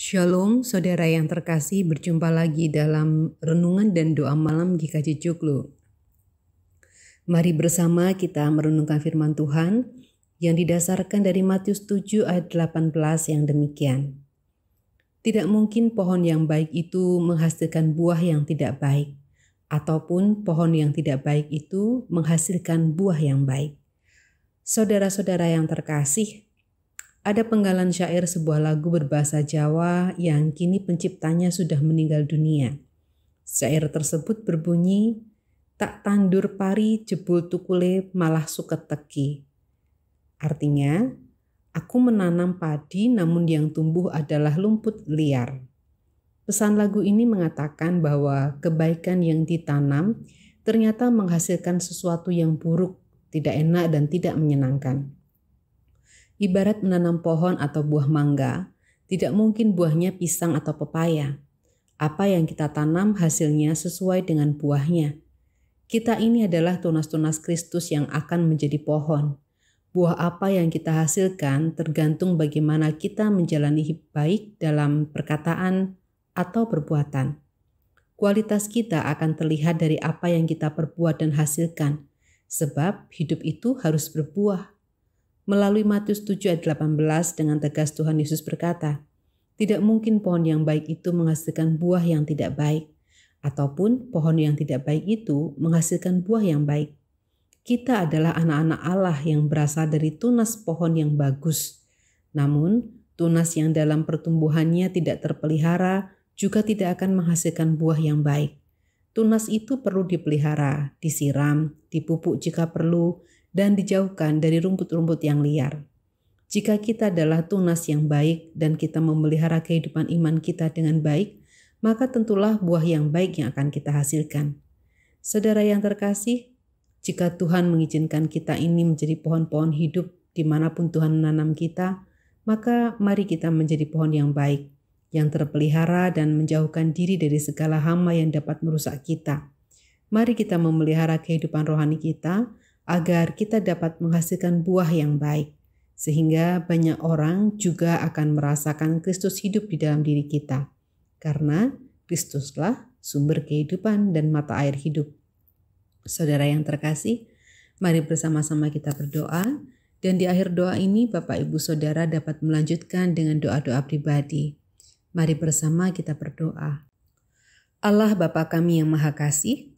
Shalom saudara yang terkasih berjumpa lagi dalam Renungan dan Doa Malam GKJ Joglo. Mari bersama kita merenungkan firman Tuhan yang didasarkan dari Matius 7 ayat 18 yang demikian. Tidak mungkin pohon yang baik itu menghasilkan buah yang tidak baik, ataupun pohon yang tidak baik itu menghasilkan buah yang baik. Saudara-saudara yang terkasih, ada penggalan syair sebuah lagu berbahasa Jawa yang kini penciptanya sudah meninggal dunia. Syair tersebut berbunyi, Tak tandur pari jebul tukule malah suket teki. Artinya, aku menanam padi namun yang tumbuh adalah lumput liar. Pesan lagu ini mengatakan bahwa kebaikan yang ditanam ternyata menghasilkan sesuatu yang buruk, tidak enak dan tidak menyenangkan. Ibarat menanam pohon atau buah mangga, tidak mungkin buahnya pisang atau pepaya. Apa yang kita tanam hasilnya sesuai dengan buahnya. Kita ini adalah tunas-tunas Kristus yang akan menjadi pohon. Buah apa yang kita hasilkan tergantung bagaimana kita menjalani hidup baik dalam perkataan atau perbuatan. Kualitas kita akan terlihat dari apa yang kita perbuat dan hasilkan, sebab hidup itu harus berbuah. Melalui Matius 7 ayat 18 dengan tegas Tuhan Yesus berkata, tidak mungkin pohon yang baik itu menghasilkan buah yang tidak baik, ataupun pohon yang tidak baik itu menghasilkan buah yang baik. Kita adalah anak-anak Allah yang berasal dari tunas pohon yang bagus. Namun, tunas yang dalam pertumbuhannya tidak terpelihara juga tidak akan menghasilkan buah yang baik. Tunas itu perlu dipelihara, disiram, dipupuk jika perlu, dan dijauhkan dari rumput-rumput yang liar. Jika kita adalah tunas yang baik dan kita memelihara kehidupan iman kita dengan baik, maka tentulah buah yang baik yang akan kita hasilkan. Saudara yang terkasih, jika Tuhan mengizinkan kita ini menjadi pohon-pohon hidup dimanapun Tuhan menanam kita, maka mari kita menjadi pohon yang baik, yang terpelihara dan menjauhkan diri dari segala hama yang dapat merusak kita. Mari kita memelihara kehidupan rohani kita agar kita dapat menghasilkan buah yang baik, sehingga banyak orang juga akan merasakan Kristus hidup di dalam diri kita, karena Kristuslah sumber kehidupan dan mata air hidup. Saudara yang terkasih, mari bersama-sama kita berdoa, dan di akhir doa ini, Bapak, Ibu, saudara dapat melanjutkan dengan doa-doa pribadi. Mari bersama kita berdoa. Allah, Bapa kami yang Maha Kasih.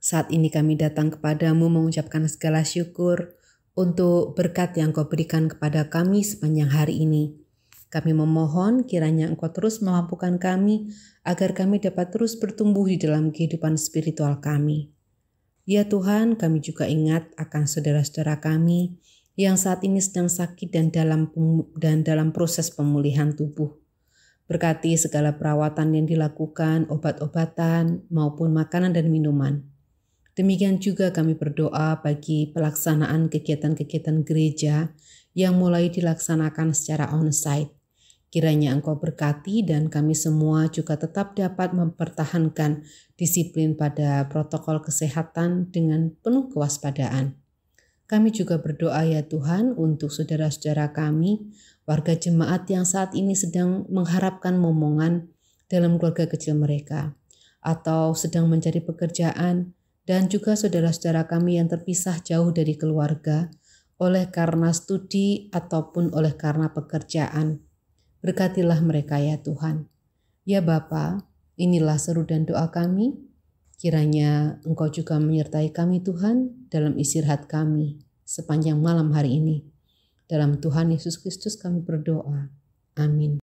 Saat ini kami datang kepadamu mengucapkan segala syukur untuk berkat yang kau berikan kepada kami sepanjang hari ini. Kami memohon kiranya engkau terus mampukan kami agar kami dapat terus bertumbuh di dalam kehidupan spiritual kami. Ya Tuhan, kami juga ingat akan saudara-saudara kami yang saat ini sedang sakit dan dalam dan dalam proses pemulihan tubuh. Berkati segala perawatan yang dilakukan, obat-obatan maupun makanan dan minuman. Demikian juga kami berdoa bagi pelaksanaan kegiatan-kegiatan gereja yang mulai dilaksanakan secara on-site. Kiranya Engkau berkati dan kami semua juga tetap dapat mempertahankan disiplin pada protokol kesehatan dengan penuh kewaspadaan. Kami juga berdoa ya Tuhan untuk saudara-saudara kami, warga jemaat yang saat ini sedang mengharapkan momongan dalam keluarga kecil mereka, atau sedang mencari pekerjaan, dan juga saudara-saudara kami yang terpisah jauh dari keluarga oleh karena studi ataupun oleh karena pekerjaan. Berkatilah mereka ya Tuhan. Ya Bapa, inilah seru dan doa kami. Kiranya Engkau juga menyertai kami Tuhan dalam istirahat kami sepanjang malam hari ini. Dalam Tuhan Yesus Kristus kami berdoa. Amin.